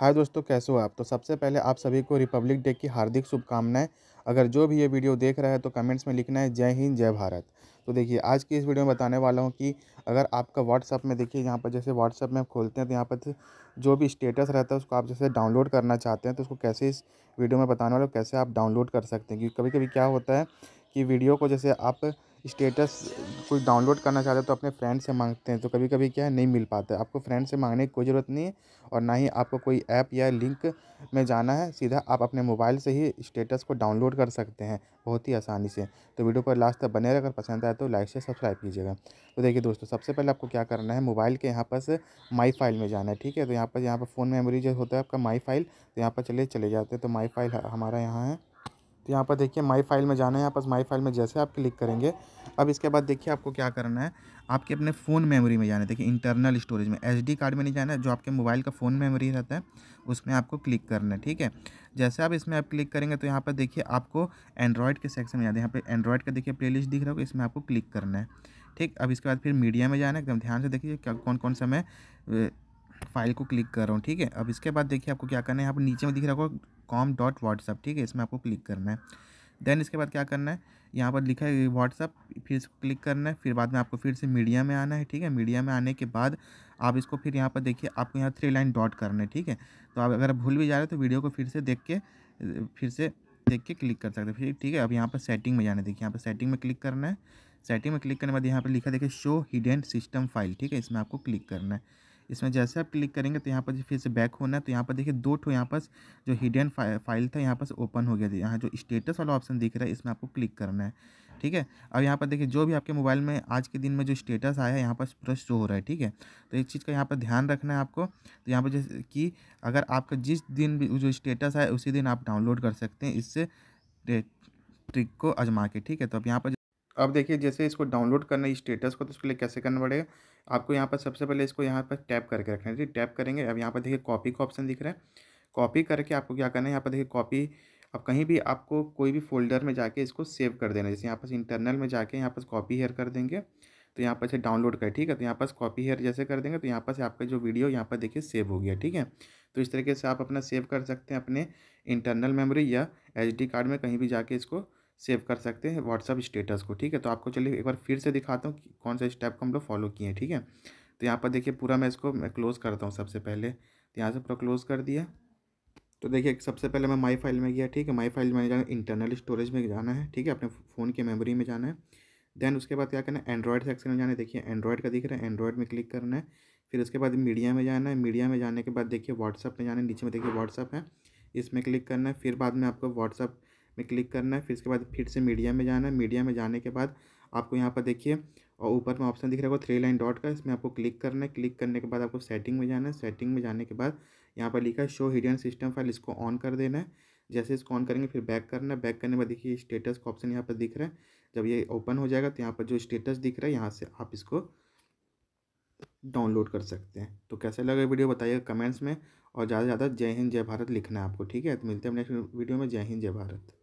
हाय दोस्तों कैसे हो आप तो सबसे पहले आप सभी को रिपब्लिक डे की हार्दिक शुभकामनाएं अगर जो भी ये वीडियो देख रहा है तो कमेंट्स में लिखना है जय हिंद जय भारत तो देखिए आज की इस वीडियो में बताने वाला हूँ कि अगर आपका व्हाट्सअप में देखिए यहाँ पर जैसे व्हाट्सअप में खोलते हैं तो यहाँ पर जो भी स्टेटस रहता है उसको आप जैसे डाउनलोड करना चाहते हैं तो उसको कैसे इस वीडियो में बताने वाला कैसे आप डाउनलोड कर सकते हैं क्योंकि कभी कभी क्या होता है कि वीडियो को जैसे आप स्टेटस कुछ डाउनलोड करना चाहते हैं तो अपने फ्रेंड से मांगते हैं तो कभी कभी क्या है नहीं मिल पाता है आपको फ्रेंड से मांगने की कोई ज़रूरत नहीं है और ना ही आपको कोई ऐप या लिंक में जाना है सीधा आप अपने मोबाइल से ही स्टेटस को डाउनलोड कर सकते हैं बहुत ही आसानी से तो वीडियो को लास्ट तक बने अगर पसंद आए तो लाइक से सब्सक्राइब कीजिएगा तो देखिए दोस्तों सबसे पहले आपको क्या करना है मोबाइल के यहाँ पर माई फाइल में जाना है ठीक है तो यहाँ पर यहाँ पर फ़ोन मेमोरी जो होता है आपका माई फाइल तो यहाँ पर चले चले जाते हैं तो माई फाइल हमारा यहाँ है तो यहाँ पर देखिए माई फाइल में जाना है यहाँ पास माई फाइल में जैसे आप क्लिक करेंगे अब इसके बाद देखिए आपको क्या करना है आपके अपने फ़ोन मेमोरी में जाना है देखिए इंटरनल स्टोरेज में एच कार्ड में नहीं जाना है जो आपके मोबाइल का फ़ोन मेमोरी रहता है उसमें आपको क्लिक करना है ठीक है जैसे आप इसमें आप क्लिक करेंगे तो यहाँ पर देखिए आपको एंड्रॉयड के सेक्शन में जाना है यहाँ पर एंड्रॉयड का देखिए प्ले दिख रहा हो इसमें आपको क्लिक करना है ठीक अब इसके बाद फिर मीडिया में जाना है एकदम ध्यान से देखिए कौन कौन सा मैं फाइल को क्लिक कर रहा हूँ ठीक है अब इसके बाद देखिए आपको क्या करना है यहाँ पर नीचे में दिख रहा होगा कॉम डॉट व्हाट्सअप ठीक है इसमें आपको क्लिक करना है देन इसके बाद क्या करना है यहाँ पर लिखा है व्हाट्सअप फिर इसको क्लिक करना है फिर बाद में आपको फिर से मीडिया में आना है ठीक है मीडिया में आने के बाद आप इसको फिर यहाँ पर देखिए आपको यहाँ थ्री लाइन डॉट करना है ठीक है तो आप अगर भूल भी जा रहे हो तो वीडियो को फिर से देख के फिर से देख के क्लिक कर सकते हैं फिर ठीक है अब यहाँ पर सेटिंग में जाना देखिए यहाँ पर सेटिंग में क्लिक करना है सेटिंग में क्लिक करने के बाद यहाँ पर लिखा देखिए शो हिडन सिस्टम फाइल ठीक है इसमें आपको क्लिक करना है इसमें जैसे आप क्लिक करेंगे तो यहाँ पर फिर से बैक होना है तो यहाँ पर देखिए दो ठो यहाँ पास जो हिडन फाइल था यहाँ पास ओपन हो गया यहाँ जो स्टेटस वाला ऑप्शन दिख रहा है इसमें आपको क्लिक करना है ठीक है अब यहाँ पर देखिए जो भी आपके मोबाइल में आज के दिन में जो स्टेटस आया है यहाँ पर पूरा शो हो रहा है ठीक है तो एक चीज़ का यहाँ पर ध्यान रखना है आपको तो यहाँ पर जैसे कि अगर आपका जिस दिन भी जो स्टेटस आया उसी दिन आप डाउनलोड कर सकते हैं इससे ट्रिक को आजमा के ठीक है तो अब यहाँ पर अब देखिए जैसे इसको डाउनलोड करना है स्टेटस को तो उसके लिए कैसे करना पड़ेगा आपको यहाँ पर सबसे पहले इसको यहाँ पर टैप करके रखना है टैप करेंगे अब यहाँ पर देखिए कॉपी का ऑप्शन दिख रहा है कॉपी करके आपको क्या करना है यहाँ पर देखिए कॉपी अब कहीं भी आपको कोई भी फोल्डर में जाके इसको सेव कर देना जैसे यहाँ पास इंटरनल में जाके यहाँ पास कॉपी हेयर कर देंगे तो यहाँ पर से डाउनलोड कर ठीक है तो यहाँ पास कॉपी हेयर जैसे कर देंगे तो यहाँ पास आपका जो वीडियो यहाँ पर देखिए सेव हो गया ठीक है तो इस तरीके से आप अपना सेव कर सकते हैं अपने इंटरनल मेमोरी या एच कार्ड में कहीं भी जाके इसको सेव कर सकते हैं व्हाट्सअप स्टेटस को ठीक है तो आपको चलिए एक बार फिर से दिखाता हूँ कौन सा स्टेप को हम लोग फॉलो किए हैं ठीक है तो यहाँ पर देखिए पूरा मैं इसको मैं क्लोज़ करता हूँ सबसे पहले तो यहाँ से पूरा क्लोज़ कर दिया तो देखिए सबसे पहले मैं माई फाइल में गया ठीक है माई फाइल में जाना इंटरनल स्टोरेज में जाना है ठीक है अपने फ़ोन के मेमोरी में जाना है देन उसके बाद क्या करना है एंड्रॉयड सेक्शन में जाना है देखिए एंड्रॉयड का दिख रहा है एंड्रॉयड में क्लिक करना है फिर उसके बाद मीडिया में जाना है मीडिया में जाने के बाद देखिए व्हाट्सअप में जाना है नीचे में देखिए व्हाट्सअप है इसमें क्लिक करना है फिर बाद में आपको व्हाट्सअप में क्लिक करना है फिर इसके बाद फिर से मीडिया में जाना है मीडिया में जाने के बाद आपको यहाँ पर देखिए और ऊपर में ऑप्शन दिख रहा है थ्री लाइन डॉट का इसमें आपको क्लिक करना है क्लिक करने के बाद आपको सेटिंग में जाना है सेटिंग में जाने के बाद यहाँ पर लिखा है शो हिडन सिस्टम फाइल इसको ऑन कर देना है जैसे इसको ऑन करेंगे फिर बैक करना है बैक करने के बाद देखिए स्टेटस का ऑप्शन यहाँ पर दिख रहा है जब ये ओपन हो जाएगा तो यहाँ पर जो स्टेटस दिख रहा है यहाँ से आप इसको डाउनलोड कर सकते हैं तो कैसा लगा वीडियो बताइएगा कमेंट्स में और ज़्यादा से ज़्यादा जय हिंद जय भारत लिखना है आपको ठीक है तो मिलते हैं नेक्स्ट वीडियो में जय हिंद जय भारत